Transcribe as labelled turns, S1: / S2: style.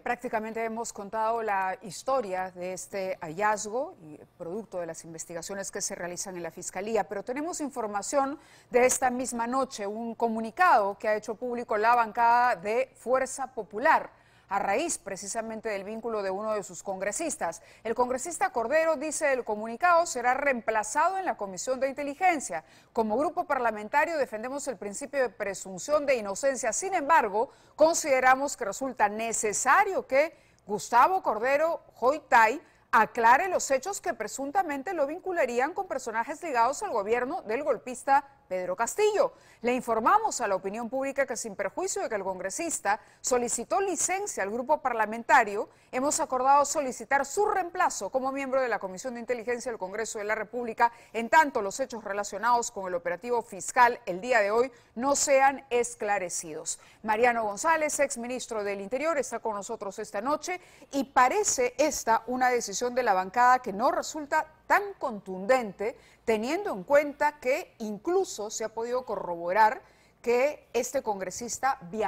S1: prácticamente hemos contado la historia de este hallazgo, y producto de las investigaciones que se realizan en la Fiscalía, pero tenemos información de esta misma noche, un comunicado que ha hecho público la bancada de Fuerza Popular a raíz precisamente del vínculo de uno de sus congresistas. El congresista Cordero dice el comunicado será reemplazado en la Comisión de Inteligencia. Como grupo parlamentario defendemos el principio de presunción de inocencia. Sin embargo, consideramos que resulta necesario que Gustavo Cordero Hoytay aclare los hechos que presuntamente lo vincularían con personajes ligados al gobierno del golpista Pedro Castillo. Le informamos a la opinión pública que sin perjuicio de que el congresista solicitó licencia al grupo parlamentario, hemos acordado solicitar su reemplazo como miembro de la Comisión de Inteligencia del Congreso de la República, en tanto los hechos relacionados con el operativo fiscal el día de hoy no sean esclarecidos. Mariano González, exministro del Interior, está con nosotros esta noche y parece esta una decisión de la bancada que no resulta tan contundente, teniendo en cuenta que incluso se ha podido corroborar que este congresista viajó.